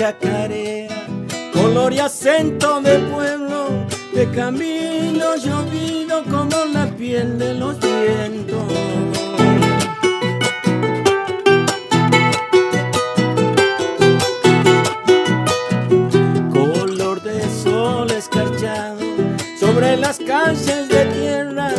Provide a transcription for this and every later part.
chacarera, color y acento de pueblo, de camino llovido como la piel de los vientos. Color de sol escarchado sobre las calles de tierra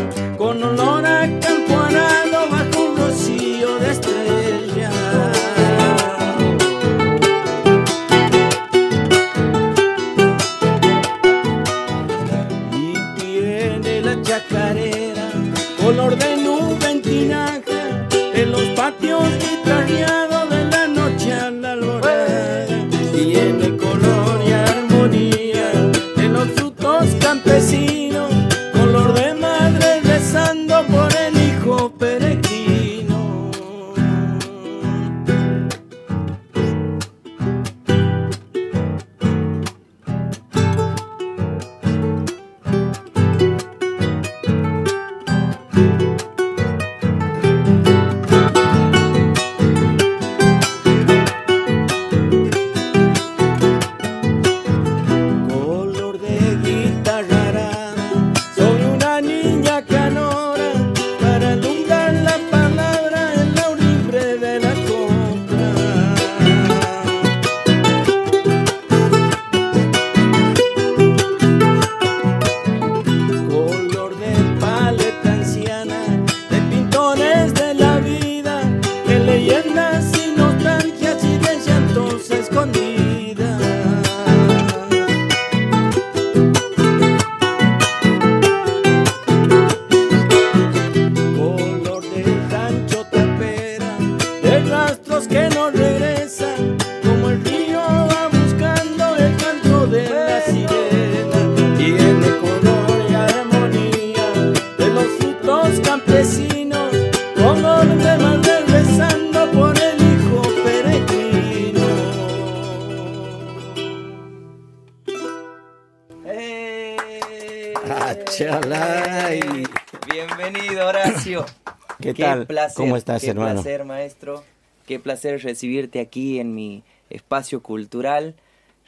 Qué Placer, qué placer, maestro. Qué placer recibirte aquí en mi espacio cultural,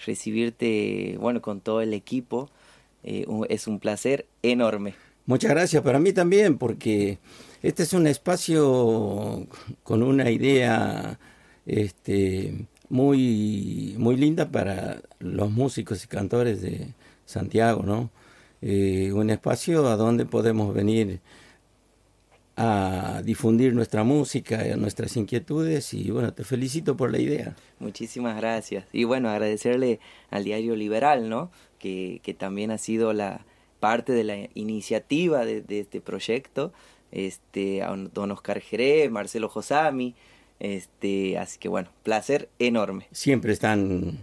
recibirte, bueno, con todo el equipo. Eh, es un placer enorme. Muchas gracias para mí también, porque este es un espacio con una idea este, muy, muy linda para los músicos y cantores de Santiago, ¿no? Eh, un espacio a donde podemos venir a difundir nuestra música, Y eh, nuestras inquietudes y bueno, te felicito por la idea. Muchísimas gracias. Y bueno, agradecerle al Diario Liberal, ¿no? Que, que también ha sido la parte de la iniciativa de, este proyecto, este, a don Oscar Jerez, Marcelo Josami, este, así que bueno, placer enorme. Siempre están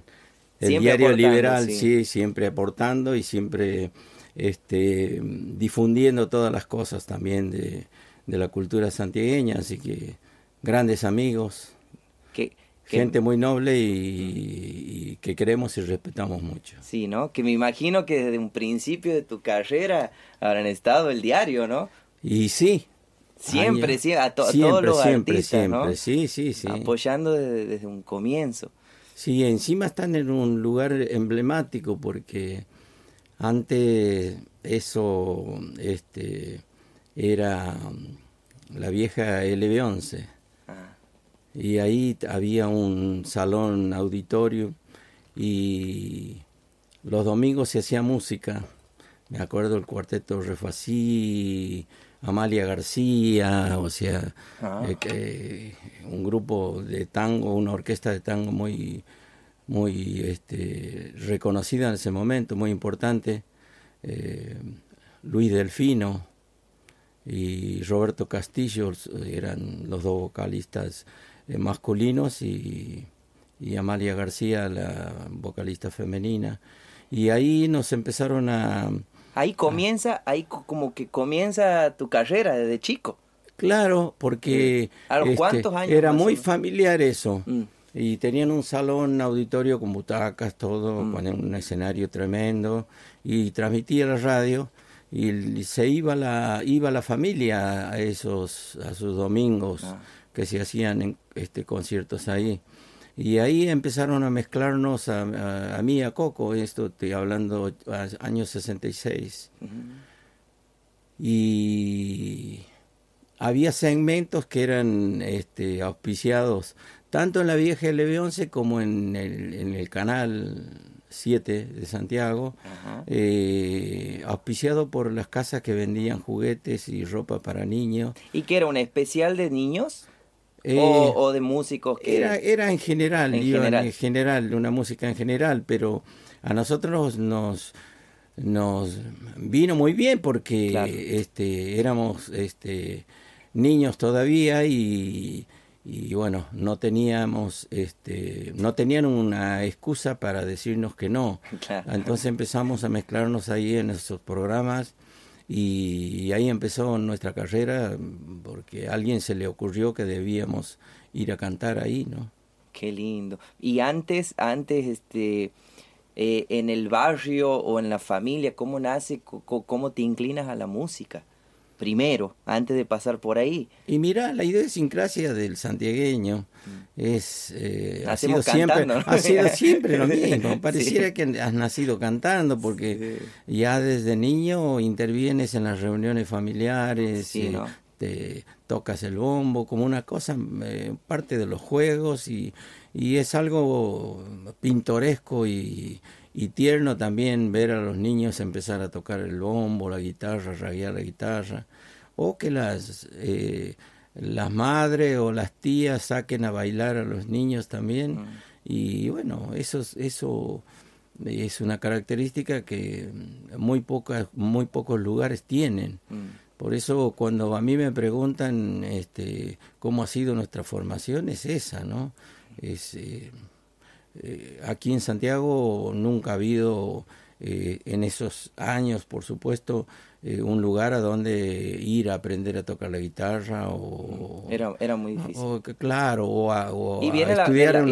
el Diario Liberal, sí. sí, siempre aportando y siempre este, difundiendo todas las cosas también de de la cultura santiagueña, así que grandes amigos, que, gente muy noble y, que queremos y respetamos mucho. Sí, ¿no? Que me imagino que desde un principio de tu carrera habrán estado el diario, ¿no? Y sí. Siempre, sí, a, todos los siempre, siempre, sí, sí, sí. Apoyando desde, desde un comienzo. Sí, encima están en un lugar emblemático porque antes eso este, era um, la vieja LB11. Ah. Y ahí había un salón auditorio y los domingos se hacía música. Me acuerdo el cuarteto Refací, Amalia García, o sea, ah. eh, eh, un grupo de tango, una orquesta de tango muy, muy este, reconocida en ese momento, muy importante. Eh, Luis Delfino, y Roberto Castillo eh, eran los dos vocalistas eh, masculinos y, Amalia García la vocalista femenina y ahí nos empezaron a ahí comienza ahí como que comienza tu carrera desde chico claro porque este, era muy familiar eso mm. y tenían un salón auditorio con butacas todo con mm. un escenario tremendo y transmitía la radio y se iba la, iba la familia a esos, a sus domingos ah. que se hacían en, este, conciertos ahí. Y ahí empezaron a mezclarnos a, mí a Coco, esto estoy hablando años 66. Y había segmentos que eran este, auspiciados tanto en la vieja LB11 como en el, en el canal 7 de Santiago, eh, auspiciado por las casas que vendían juguetes y ropa para niños. ¿Y que era un especial de niños? Eh, o, de músicos era, era en general, en general. una música en general, pero a nosotros nos, nos vino muy bien porque este, éramos este, niños todavía y y bueno, no teníamos, este, no tenían una excusa para decirnos que no. Entonces empezamos a mezclarnos ahí en esos programas y, ahí empezó nuestra carrera porque a alguien se le ocurrió que debíamos ir a cantar ahí, ¿no? Qué lindo. Y antes, antes, este, eh, en el barrio o en la familia, ¿cómo nace, cómo te inclinas a la música? primero, antes de pasar por ahí. Y mira, la idiosincrasia del santiagueño mm. es eh, ha sido siempre ¿no? ha sido siempre lo mismo. Pareciera que has nacido cantando porque ya desde niño intervienes en las reuniones familiares, y eh, te tocas el bombo como una cosa eh, parte de los juegos y es algo pintoresco y y tierno también ver a los niños empezar a tocar el bombo, la guitarra, raguear la guitarra, o que las, eh, las madres o las tías saquen a bailar a los niños también. Mm. Y bueno, eso, eso es una característica que muy, pocas, muy pocos lugares tienen. Mm. Por eso cuando a mí me preguntan este, cómo ha sido nuestra formación, es esa, ¿no? Es, eh, eh, aquí en Santiago nunca ha habido eh, en esos años, por supuesto, eh, un lugar a donde ir a aprender a tocar la guitarra o... Mm, era, muy difícil. claro, o a, estudiar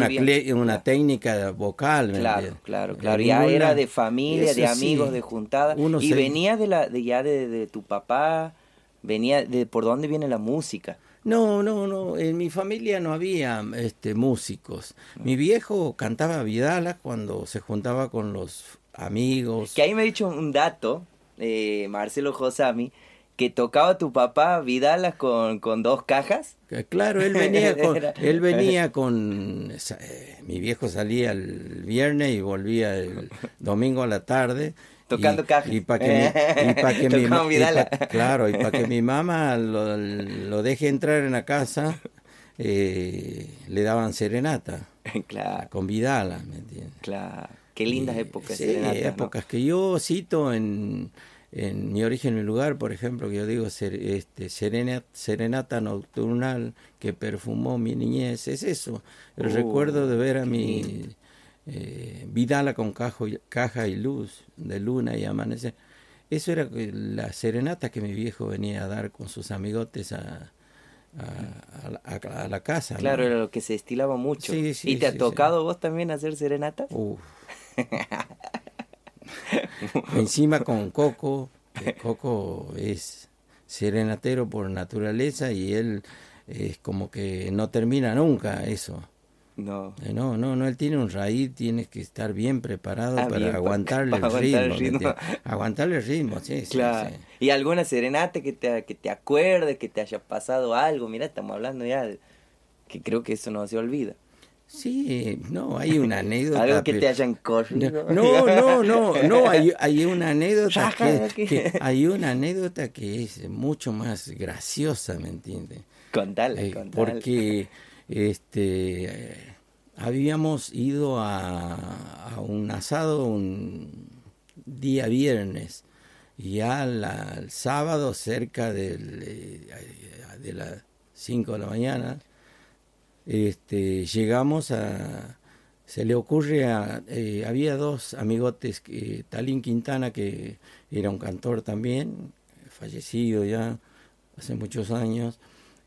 una, técnica vocal. Claro, claro, claro. Ya era de familia, de amigos, de juntada. y venía de la, de, ya de, de, tu papá, venía de por dónde viene la música. No, no, no. En mi familia no había este, músicos. Mi viejo cantaba Vidalas cuando se juntaba con los amigos. Que ahí me ha dicho un dato, eh, Marcelo Josami, que tocaba tu papá Vidalas con, con dos cajas. Eh, claro, él venía con, él venía con eh, mi viejo salía el viernes y volvía el domingo a la tarde Tocando caja. Y para que, mi, claro, y para que mi mamá lo, deje entrar en la casa, eh, le daban serenata. Con Vidala, ¿me entiendes? Claro. Qué lindas épocas. serenata, épocas que yo cito en, en mi origen y lugar, por ejemplo, que yo digo este, serenata, serenata nocturnal que perfumó mi niñez, es eso, el recuerdo uh, de ver a mi, eh, Vidala con caja y luz, de luna y amanecer. Eso era la serenata que mi viejo venía a dar con sus amigotes a, la casa. Claro, era lo que se estilaba mucho. ¿Y te ha tocado vos también hacer serenata? Encima con Coco. Coco es serenatero por naturaleza y él es como que no termina nunca eso. Eh, no. No, no, él tiene un raíz, tienes que estar bien preparado ah, para, aguantarle, el ritmo, aguantarle el ritmo. sí, sí, Y alguna serenata que te, que te acuerde, que te haya pasado algo, mira, estamos hablando ya, de, que creo que eso no se olvida. Sí, no, hay una anécdota. Algo que te hayan No, no, no, no, hay, hay una anécdota que, hay una anécdota que es mucho más graciosa, ¿me entiendes? Contale, eh, contale. Porque este habíamos ido a, un asado un día viernes y al sábado cerca eh, de las 5 de la mañana este, llegamos a se le ocurre a eh, había dos amigotes eh, Talín Quintana que era un cantor también fallecido ya hace muchos años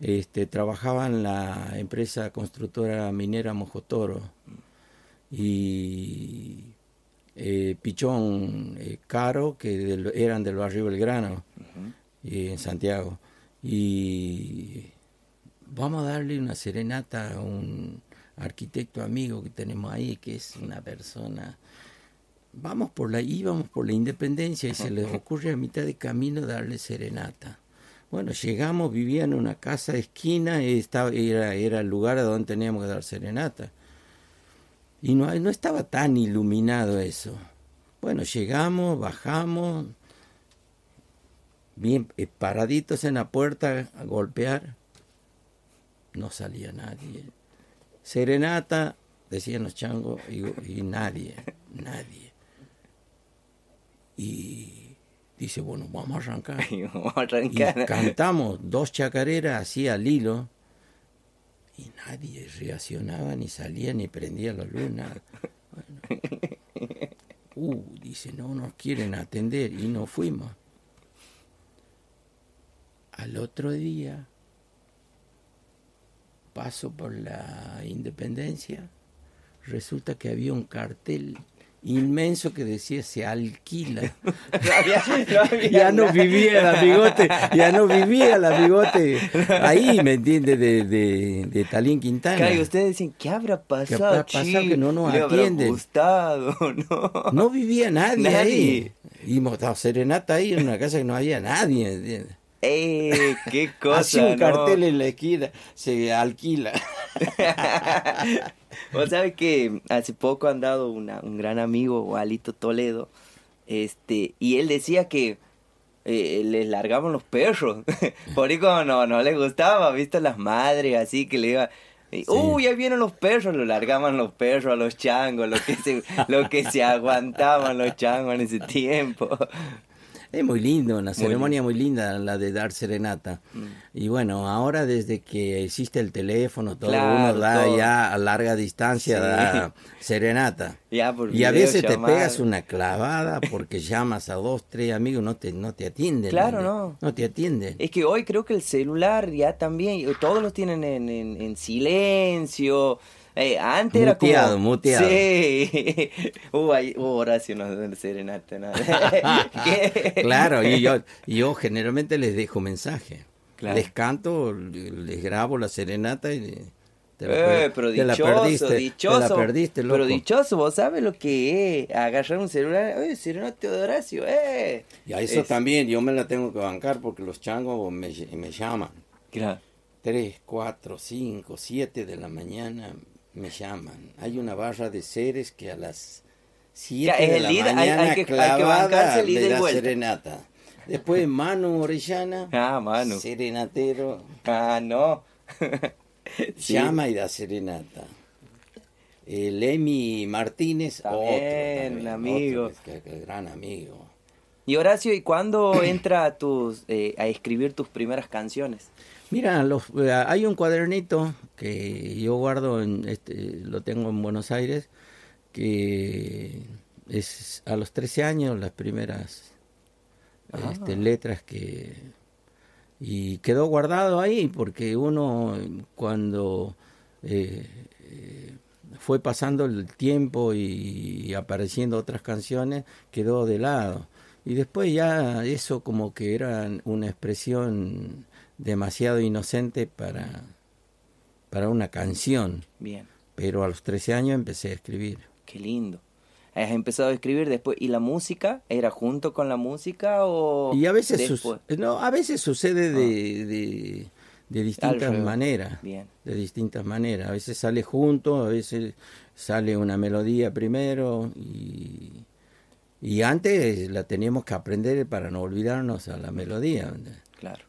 este, trabajaba en la empresa constructora minera Mojotoro y eh, Pichón eh, Caro, que eran del barrio Belgrano, eh, en Santiago. Y vamos a darle una serenata a un arquitecto amigo que tenemos ahí, que es una persona... Vamos por la, íbamos por la independencia y se les ocurre a mitad de camino darle serenata. Bueno, llegamos, vivía en una casa de esquina y estaba, era, el lugar a donde teníamos que dar serenata. Y no, no estaba tan iluminado eso. Bueno, llegamos, bajamos, bien eh, paraditos en la puerta a golpear. No salía nadie. Serenata, decían los changos, y, y nadie, nadie. Y dice, bueno, vamos a arrancar. cantamos dos chacareras así al hilo y nadie reaccionaba, ni salía, ni prendía la luna, uh, dice, no nos quieren atender y nos fuimos. Al otro día paso por la Independencia, resulta que había un cartel inmenso que decía se alquila. ya no vivía la bigote, ya no vivía la bigote. Ahí, ¿me entiende? De, de, de Talín Quintana. y ustedes dicen, ¿qué habrá pasado? ¿Qué habrá pasado que no nos atienden? gustado, ¿no? No vivía nadie, ahí. Y montado serenata ahí en una casa que no había nadie, ¡Eh! ¡Qué cosa! Así un cartel en la esquina se alquila. Vos sabés que hace poco han dado un gran amigo, Alito Toledo, este, y él decía que eh, les largaban los perros. Por ahí como no, no les gustaba, visto las madres así que le iba... Uy, ahí vienen los perros, lo largaban los perros a los changos, lo que se, lo que se aguantaban los changos en ese tiempo. Es muy lindo, una ceremonia muy linda la de dar serenata. Mm. Y bueno, ahora desde que existe el teléfono, todo uno da ya a larga distancia serenata. y a veces te pegas una clavada porque llamas a dos, tres amigos, no te, no te atienden. Claro, no. No, te atienden. Es que hoy creo que el celular ya también, todos los tienen en, en, en silencio. Eh, antes muteado, era como... Muteado, Sí. Hubo, uh, Horacio no serenata, nada. claro, y yo, yo generalmente les dejo mensaje. Les canto, les grabo la serenata y... Te la, eh, pero dichoso, perdiste, te la perdiste, Pero dichoso, vos sabes lo que es agarrar un celular, oye, serenata de Horacio, eh. Y a eso también, yo me la tengo que bancar porque los changos me, me llaman. Claro. Tres, cuatro, cinco, siete de la mañana me llaman. Hay una barra de seres que a las 7 de la mañana hay que, clavada que le da serenata. Después Manu Orellana, ah, Manu. serenatero. Ah, no. Llama y da serenata. El Emi Martínez, también, otro, amigo. gran amigo. Y Horacio, ¿y cuándo entra a, tus, eh, a escribir tus primeras canciones? Mira, los, eh, hay un cuadernito que yo guardo, en este, lo tengo en Buenos Aires, que es a los 13 años las primeras ah. este, letras que... Y quedó guardado ahí porque uno cuando eh, eh, fue pasando el tiempo y apareciendo otras canciones, quedó de lado. Y después ya eso como que era una expresión demasiado inocente para, para una canción. Bien. Pero a los 13 años empecé a escribir. Qué lindo. ¿Has empezado a escribir después? ¿Y la música? ¿Era junto con la música o.? Y a veces, no, a veces sucede de, ah. distintas maneras. De distintas maneras. A veces sale junto, a veces sale una melodía primero y, y antes la teníamos que aprender para no olvidarnos a la melodía.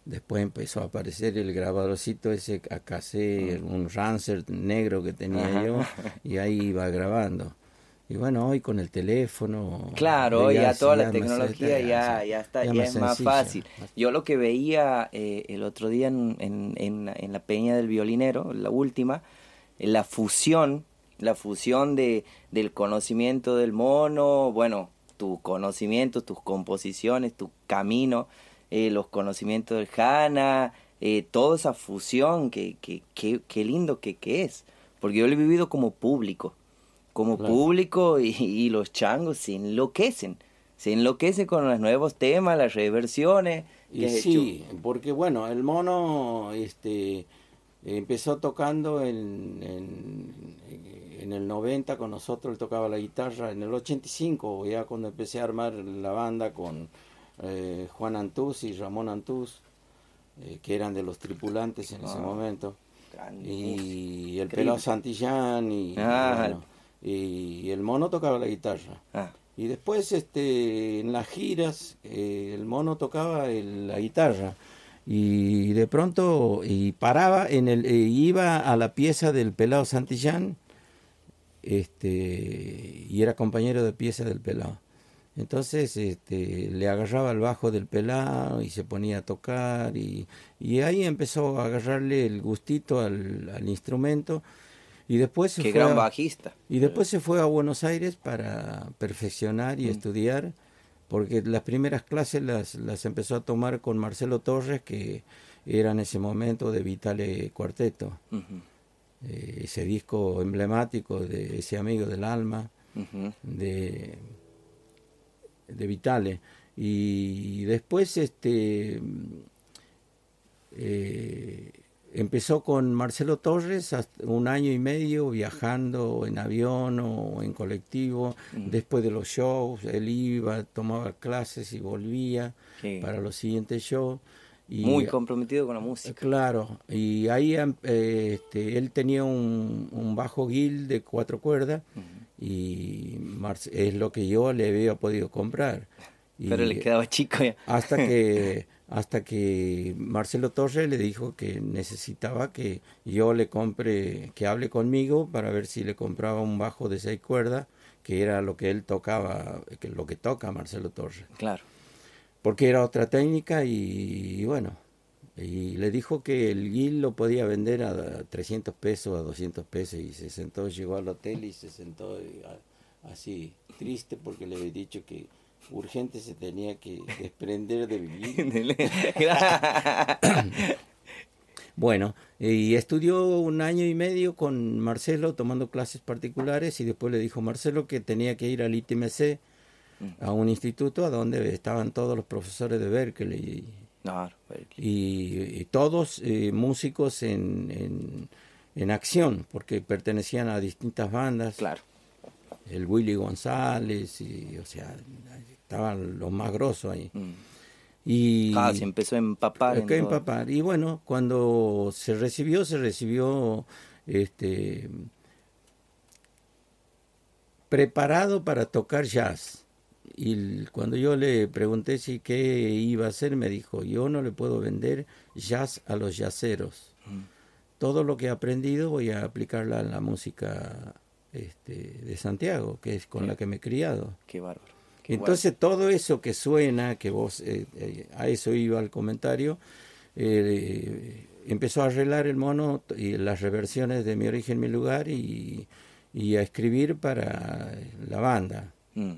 Después empezó a aparecer el grabadorcito ese acá cassette, un Ranser negro que tenía yo, y ahí iba grabando. Y bueno, hoy con el teléfono. Claro, ya, ya toda la tecnología ya, ya, está, ya, es más fácil. Yo lo que veía eh, el otro día en, la Peña del Violinero, la última, eh, la fusión, la fusión de, del conocimiento del mono, bueno, tu conocimiento, tus composiciones, tu camino eh, los conocimientos de HANA, eh, toda esa fusión, que, que, lindo que, que, es. Porque yo lo he vivido como público, como público y, los changos se enloquecen, se enloquecen con los nuevos temas, las reversiones. sí, porque bueno, el mono este, empezó tocando en, en, el 90 con nosotros, él tocaba la guitarra, en el 85 ya cuando empecé a armar la banda con eh, Juan Antús y Ramón Antús, eh, que eran de los tripulantes en ese ah, momento. Y el Pelado Santillán ah, y, el mono tocaba la guitarra. Ah. Y después este, en las giras eh, el mono tocaba la guitarra y de pronto y paraba en el iba a la pieza del pelado Santillán este y era compañero de pieza del pelado entonces este, le agarraba el bajo del pelado y se ponía a tocar y, y ahí empezó a agarrarle el gustito al, instrumento y después se Qué fue gran bajista. Y después se fue a Buenos Aires para perfeccionar y mm. estudiar porque las primeras clases las, empezó a tomar con Marcelo Torres que era en ese momento de Vitale Cuarteto. Eh, ese disco emblemático de ese amigo del alma de de Vitales Y después este, eh, empezó con Marcelo Torres un año y medio viajando en avión o en colectivo. Mm. Después de los shows, él iba, tomaba clases y volvía para los siguientes shows. Y, Muy comprometido con la música. Claro, y ahí eh, este, él tenía un, bajo guild de cuatro cuerdas y es lo que yo le había podido comprar. Pero le quedaba chico ya. Hasta que, hasta que Marcelo Torres le dijo que necesitaba que yo le compre, que hable conmigo para ver si le compraba un bajo de seis cuerdas, que era lo que él tocaba, que lo que toca Marcelo Torres. Claro. Porque era otra técnica y bueno, y le dijo que el guil lo podía vender a 300 pesos, a 200 pesos, y se sentó, llegó al hotel y se sentó eh, así, triste porque le había dicho que urgente se tenía que desprender del bueno, y estudió un año y medio con Marcelo tomando clases particulares y después le dijo Marcelo que tenía que ir al ITMC mm. a un instituto a donde estaban todos los profesores de Berkeley pues, y, todos eh, músicos en, acción, porque pertenecían a distintas bandas. Claro. El Willy González, y, o sea, estaban los más grosos ahí. Mm. Y ah, se empezó a empapar. empapar. Y bueno, cuando se recibió, se recibió este preparado para tocar jazz y cuando yo le pregunté si qué iba a hacer, me dijo, yo no le puedo vender jazz a los yaceros. Mm. Todo lo que he aprendido voy a aplicarla a la música este, de Santiago, que es con la que me he criado. Qué bárbaro. Entonces todo eso que suena, que vos, eh, eh, a eso iba el comentario, eh, empezó a arreglar el mono y las reversiones de mi origen, mi lugar y, a escribir para la banda. Mm.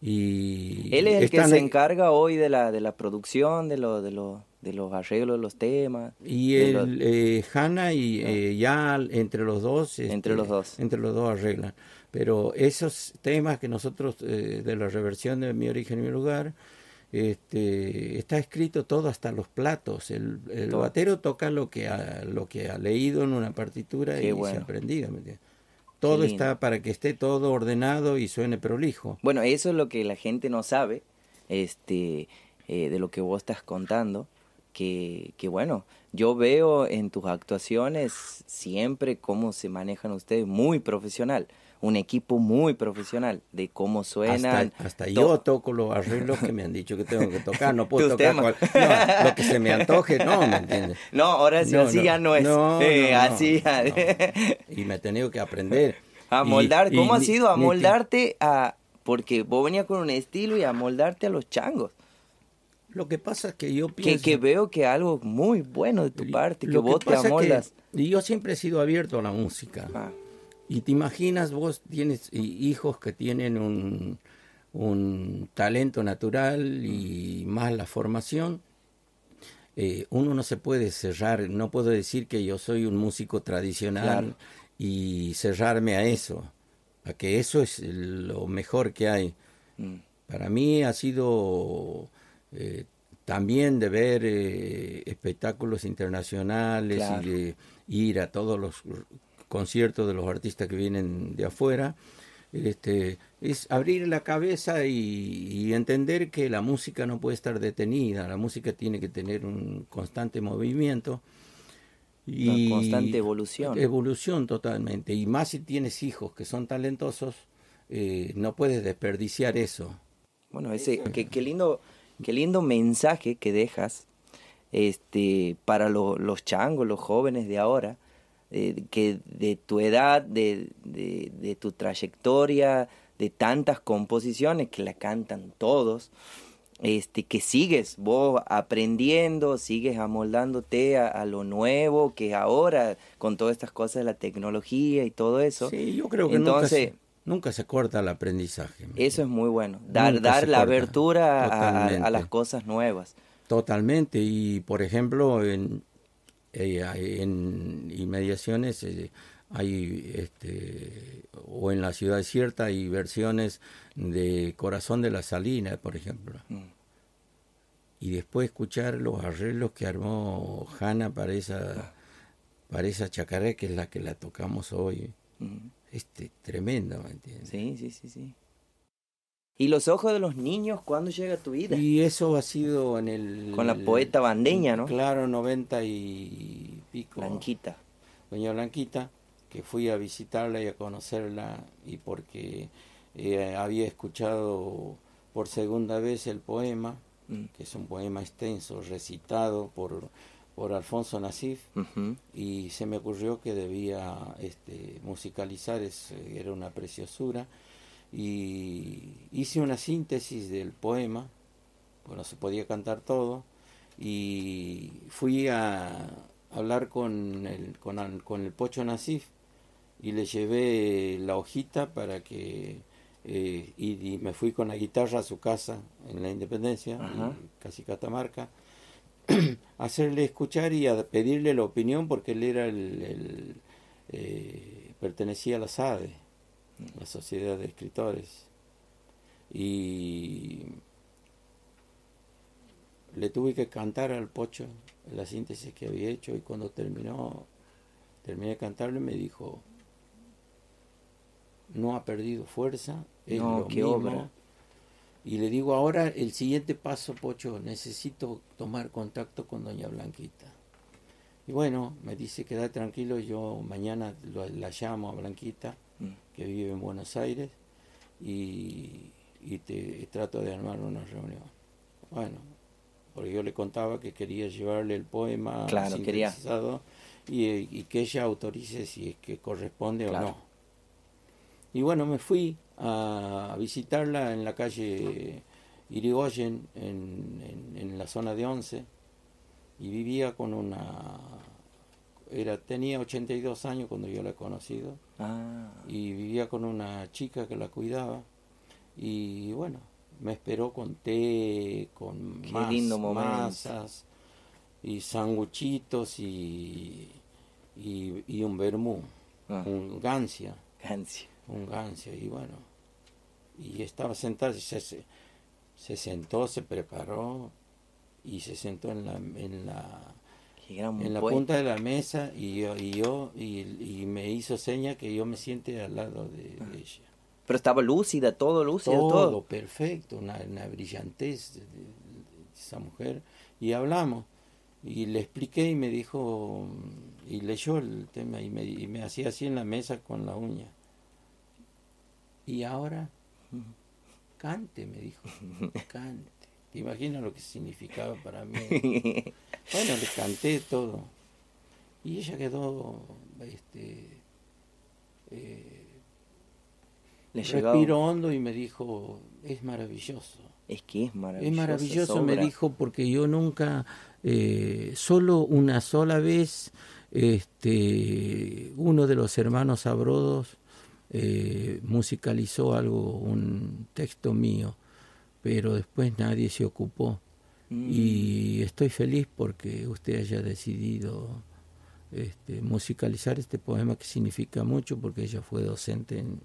Y Él es el que se encarga hoy de la, de la producción, de, de, de los arreglos de los temas. Y el, eh, Hanna y ah. eh, ya este, entre los dos. entre los dos. arreglan. Pero esos temas que nosotros, eh, de la reversión de mi origen y mi lugar, este, está escrito todo hasta los platos. El, el batero toca lo que, ha, lo que ha leído en una partitura y se ha aprendido. Todo está para que esté todo ordenado y suene prolijo. Bueno, eso es lo que la gente no sabe este, eh, de lo que vos estás contando. Que, que, bueno, yo veo en tus actuaciones siempre cómo se manejan ustedes, muy profesional un equipo muy profesional de cómo suena. Hasta, yo toco los arreglos que me han dicho que tengo que tocar. No puedo tocar lo que se me antoje, no, ¿me entiendes? No, ahora sí, ya no es. así Y me he tenido que aprender. A moldar, ¿cómo ha sido? A moldarte a. Porque vos venías con un estilo y a moldarte a los changos. Lo que pasa es que yo pienso... Que, veo que algo muy bueno de tu parte, que vos te amoldas. Y yo siempre he sido abierto a la música. Ah. Y te imaginas, vos tienes hijos que tienen un, talento natural y más la formación. Eh, uno no se puede cerrar, no puedo decir que yo soy un músico tradicional y cerrarme a eso, a que eso es lo mejor que hay. Mm. Para mí ha sido eh, también de ver eh, espectáculos internacionales y de ir a todos los conciertos de los artistas que vienen de afuera. Este, es abrir la cabeza y, entender que la música no puede estar detenida, la música tiene que tener un constante movimiento. Y Una constante evolución. Evolución totalmente. Y más si tienes hijos que son talentosos, eh, no puedes desperdiciar eso. Bueno, ese, qué, lindo, qué lindo mensaje que dejas este, para los changos, los jóvenes de ahora, eh, que de tu edad, de, tu trayectoria, de tantas composiciones que la cantan todos, este, que sigues vos aprendiendo, sigues amoldándote a, lo nuevo que ahora con todas estas cosas de la tecnología y todo eso. Sí, yo creo que Nunca se... corta el aprendizaje. Eso es muy bueno, dar, dar la abertura a, a, las cosas nuevas. Totalmente, y por ejemplo, en, eh, en inmediaciones eh, hay, este, o en la ciudad cierta, hay versiones de Corazón de la Salina, por ejemplo. Mm. Y después escuchar los arreglos que armó Hanna para esa, para esa que es la que la tocamos hoy. Mm. Este, tremenda, ¿me entiendes? Sí, sí, sí, sí y los ojos de los niños cuándo llega tu vida. Y eso ha sido en el... Con la poeta bandeña, ¿no? Claro, noventa y pico. Blanquita. Doña Blanquita, que fui a visitarla y a conocerla y porque eh, había escuchado por segunda vez el poema, mm. que es un poema extenso, recitado por, por Alfonso Nasif, y se me ocurrió que debía este, musicalizar, era una preciosura y hice una síntesis del poema, bueno, se podía cantar todo, y fui a hablar con el, con, Pocho Nasif y le llevé la hojita para que... Eh, y, me fui con la guitarra a su casa en la Independencia, casi Catamarca, a hacerle escuchar y a pedirle la opinión porque él era el, eh, pertenecía a la SADE la Sociedad de Escritores. Y le tuve que cantar al pocho la síntesis que había hecho y cuando terminó, terminé de cantarle me dijo, no ha perdido fuerza, es lo qué Obra. Y le digo, ahora el siguiente paso, Pocho, necesito tomar contacto con doña Blanquita. Y bueno, me dice, queda tranquilo, yo mañana la llamo a Blanquita que vive en Buenos Aires, y, te trato de armar una reunión. Bueno, porque yo le contaba que quería llevarle el poema claro, quería. Y, que ella autorice si es que corresponde o no. Y bueno, me fui a, visitarla en la calle Irigoyen, en, en la zona de Once, y vivía con una era, tenía 82 años cuando yo la he conocido ah. y vivía con una chica que la cuidaba y bueno, me esperó con té, con masas y sanguchitos y, y, un vermú, ah. un gancia, un gancia y bueno, y estaba sentada, se, se sentó, se preparó y se sentó en la en la punta de la mesa y yo, y, me hizo seña que yo me siente al lado de, ella. Pero estaba lúcida, todo lúcido. todo. perfecto, una, brillantez de, esa mujer. Y hablamos. Y le expliqué y me dijo, mm, y leyó el tema y me, y me hacía así en la mesa con la uña. Y ahora, cante, me dijo, cante imagino lo que significaba para mí? bueno, le canté todo. Y ella quedó, este, eh, le respiro hondo y me dijo, es maravilloso. Es que es maravilloso. Es maravilloso, me dijo, porque yo nunca, eh, solo una sola vez, este, uno de los hermanos Abrodos eh, musicalizó algo, un texto mío pero después nadie se ocupó. Y mm. estoy feliz porque usted haya decidido este, musicalizar este poema que significa mucho porque ella fue docente en,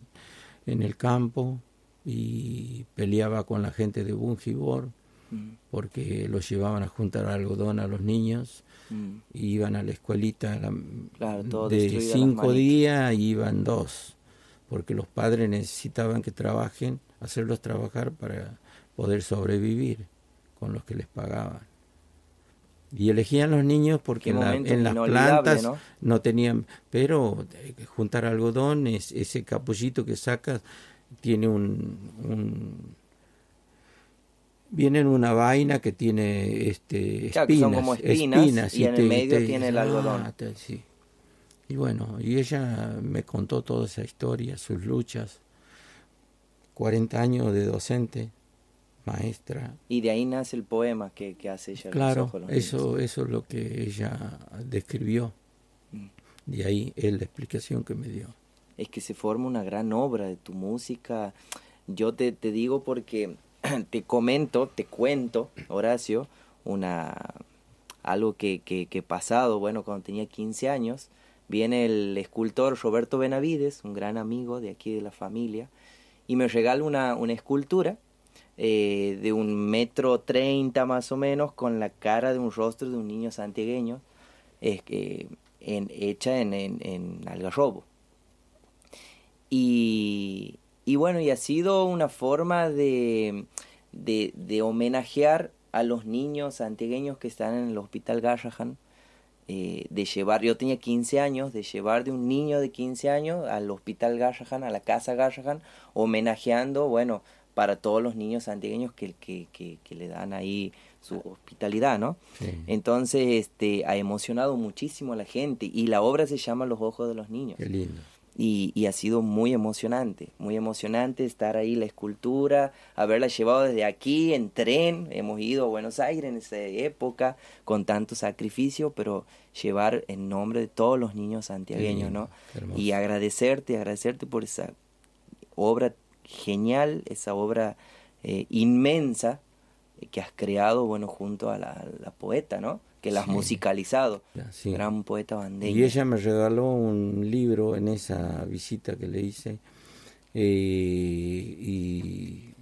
en el campo y peleaba con la gente de Bungibor mm. porque los llevaban a juntar algodón a los niños mm. iban a la escuelita de cinco días y iban dos porque los padres necesitaban que trabajen hacerlos trabajar para poder sobrevivir con los que les pagaban. Y elegían los niños porque en, las plantas ¿no? tenían, pero eh, juntar algodón, es, ese capullito que sacas, tiene un, viene en una vaina que tiene este espinas, como espinas, y, en el medio tiene el algodón. Y bueno, y ella me contó toda esa historia, sus luchas, 40 años de docente maestra. Y de ahí nace el poema que, hace ella. Claro, eso, eso es lo que ella describió. Mm. De ahí es la explicación que me dio. Es que se forma una gran obra de tu música. Yo te, digo porque te comento, te cuento, Horacio, una algo que, que, pasado, bueno, cuando tenía 15 años, viene el escultor Roberto Benavides, un gran amigo de aquí de la familia, y me regala una, una escultura eh, de un metro treinta más o menos, con la cara de un rostro de un niño santiagueño, hecha en, en, algarrobo. Y, y, bueno, y ha sido una forma de, de, homenajear a los niños santiagueños que están en el hospital Garrahan, eh, de llevar, yo tenía 15 años, de llevar de un niño de 15 años al hospital Garrahan, a la casa Garrahan, homenajeando, bueno, para todos los niños santiagueños que, que, que, le dan ahí su hospitalidad, ¿no? Entonces, este, ha emocionado muchísimo a la gente y la obra se llama Los Ojos de los Niños. Qué lindo. Y, y, ha sido muy emocionante, muy emocionante estar ahí la escultura, haberla llevado desde aquí en tren, hemos ido a Buenos Aires en esa época con tanto sacrificio, pero llevar en nombre de todos los niños santiagueños, ¿no? Y agradecerte, agradecerte por esa obra genial, esa obra eh, inmensa eh, que has creado, bueno, junto a la, poeta, ¿no? Que la has musicalizado, gran poeta bandera Y ella me regaló un libro en esa visita que le hice eh, y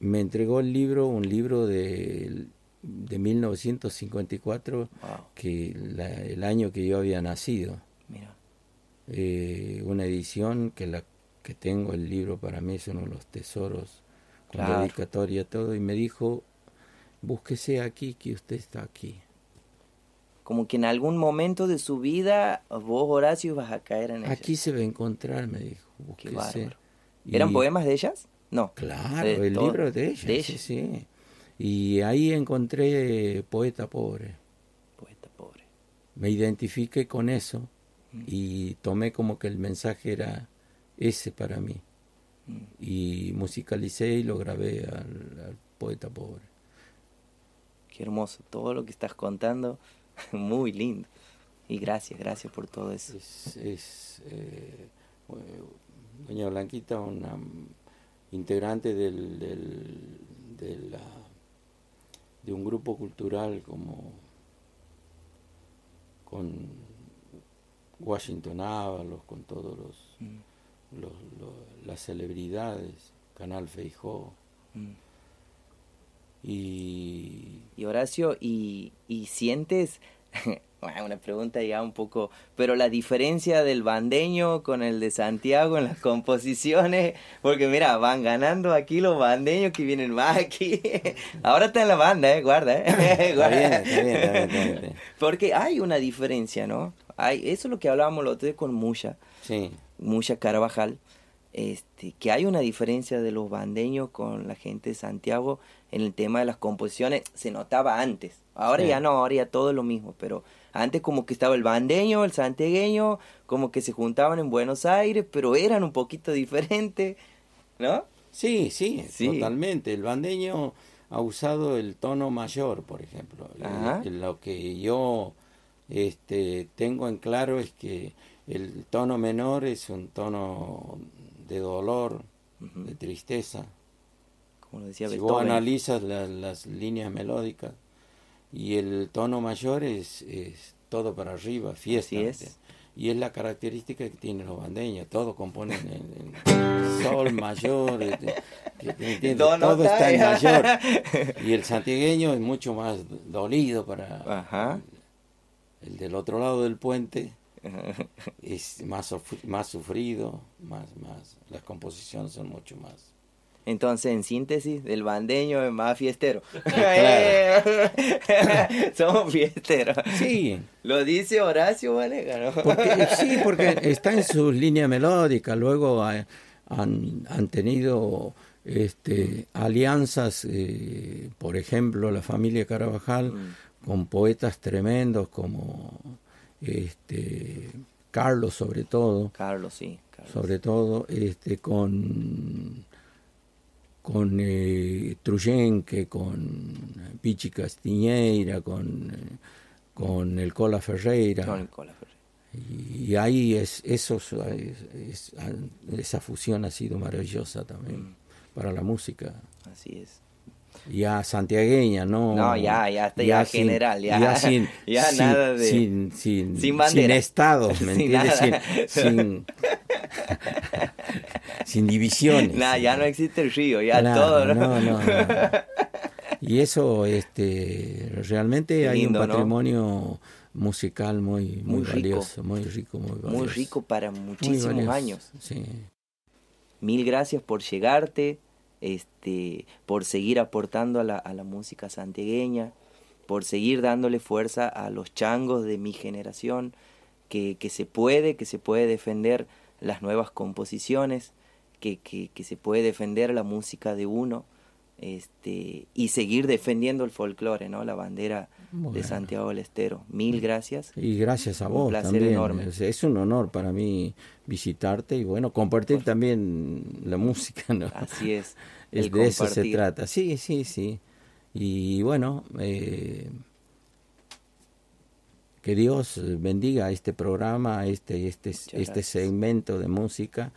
me entregó el libro, un libro de, 1954, que el año que yo había nacido. una edición que la que tengo el libro para mí son uno los tesoros con dedicatoria todo y me dijo búsquese aquí que usted está aquí como que en algún momento de su vida vos Horacio vas a caer en ella. aquí se va a encontrar me dijo búsquese eran poemas de ellas no claro el libro de ellas, de Sí, sí, y ahí encontré poeta pobre poeta pobre me identifiqué con eso mm. y tomé como que el mensaje era ese para mí. Y musicalicé y lo grabé al, poeta pobre. Qué hermoso, todo lo que estás contando, muy lindo. Y gracias, gracias por todo eso. Es, eh, eh, Doña Blanquita, una integrante del, de, de un grupo cultural como con Washington Ábalos, con todos los... Mm los las celebridades, Canal Feijó. Mm. Y... y Horacio, ¿y, sientes, una pregunta ya un poco, pero la diferencia del bandeño con el de Santiago en las composiciones, porque mira, van ganando aquí los bandeños que vienen más aquí. Ahora está en la banda, ¿eh? guarda, ¿eh? Está porque hay una diferencia, ¿no? Hay, eso es lo que hablábamos los otro con Mucha... Sí. Mucha Carvajal, este, que hay una diferencia de los bandeños con la gente de Santiago en el tema de las composiciones, se notaba antes. Ahora ya no, ahora ya todo es lo mismo, pero antes como que estaba el bandeño, el santiagueño, como que se juntaban en Buenos Aires, pero eran un poquito diferentes, ¿no? Sí, sí, totalmente. El bandeño ha usado el tono mayor, por ejemplo. Lo que yo este, tengo en claro es que el tono menor es un tono de dolor, de tristeza. Como decía si vos analizas las líneas melódicas y el tono mayor es, todo para arriba, fiesta. Y es la característica que tienen los bandeños, todo componen en, sol mayor, este, todo está en mayor. Y el santiagueño es mucho más dolido para el del otro lado del puente es más, más sufrido, más, más, las composiciones son mucho más. Entonces, en síntesis, el bandeño es más fiestero. Somos fiesteros. Sí. Lo dice Horacio ¿vale? sí, porque está en su línea melódica. Luego eh, han, han, tenido este, alianzas, eh, por ejemplo, la familia Carabajal, mm. con poetas tremendos como este, Carlos sobre todo. Carlos, sí. Sobre todo este, con, con eh, Truyenque, con eh, Pichi Castiñeira, con, eh, con el Cola Ferreira. Con el Cola Ferreira. Y, ahí es, eso, esa fusión ha sido maravillosa también mm. para la música. Así es. Ya santiagueña, no. No, ya, ya, ya, ya general, ya. ya sin, ya sin, nada de. Sin, sin, sin, estados ¿me entiendes? sin, sin, divisiones. nada ya no existe el río, ya todo, ¿no? No, no, Y eso, este, realmente hay un patrimonio. musical muy, muy, valioso, rico. muy rico, muy valioso. Muy rico para muchísimos años. Sí. Mil gracias por llegarte, este, por seguir aportando a la, música santiagueña, por seguir dándole fuerza a los changos de mi generación, que, que se puede, que se puede defender las nuevas composiciones, que, que se puede defender la música de uno, este, y seguir defendiendo el folclore, ¿no? La bandera de Santiago del Estero. Mil gracias. Y gracias a vos. placer enorme. Es, un honor para mí visitarte y bueno, compartir también la música, Así es. es de eso se trata. Sí, sí, sí. Y bueno, eh, que Dios bendiga este programa, este, este, este segmento de música.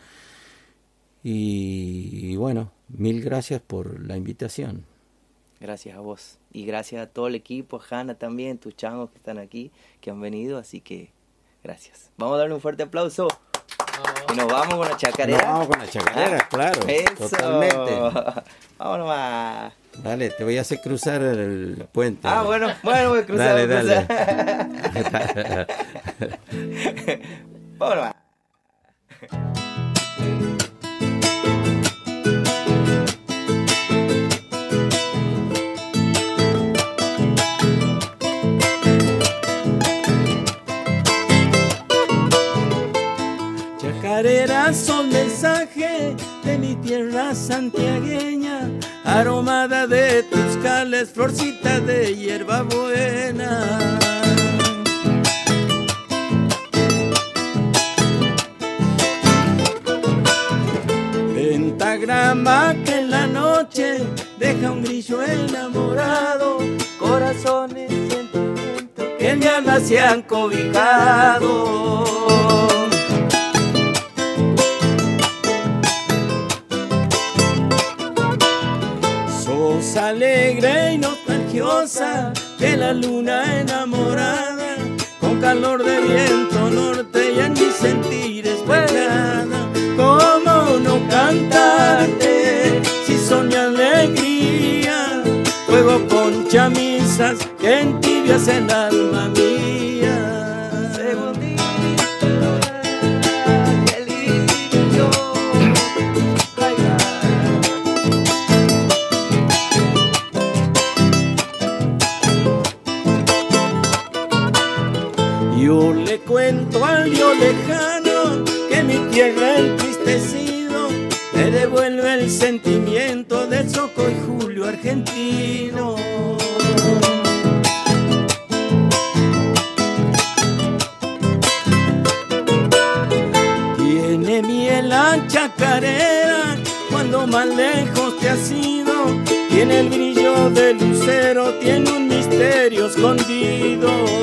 y bueno, Mil gracias por la invitación. Gracias a vos. Y gracias a todo el equipo, a Hanna también, tus changos que están aquí, que han venido. Así que gracias. Vamos a darle un fuerte aplauso. Y nos vamos con la chacarera. Nos vamos con la chacarera, ah, claro. Exactamente. vamos Vámonos Dale, te voy a hacer cruzar el puente. Ah, bueno, bueno, voy a cruzar. dale, puente. dale. Vamos tierra santiagueña, aromada de tus cales, florcita de hierba buena. Pentagrama que en la noche deja un grillo enamorado, corazones, sentimientos que en mi se han cobijado. alegre y nostalgiosa de la luna enamorada, con calor de viento norte y en mi sentir esperada. ¿Cómo no cantarte si son alegría? Juego con chamisas que entibias el alma mía. Tierra entristecido me devuelve el sentimiento del Soco y Julio argentino. Tiene miel la chacarera cuando más lejos te has ido. Tiene el brillo del lucero, tiene un misterio escondido.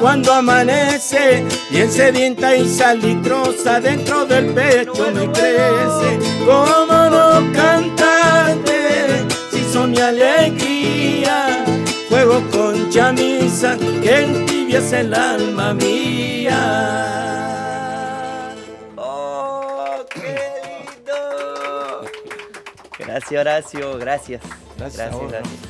cuando amanece, bien sedienta y salitrosa dentro del pecho me crece. ¿Cómo no cantarte si son mi alegría? fuego con chamisa que entibias el alma mía. Oh, Gracias Horacio, gracias. gracias.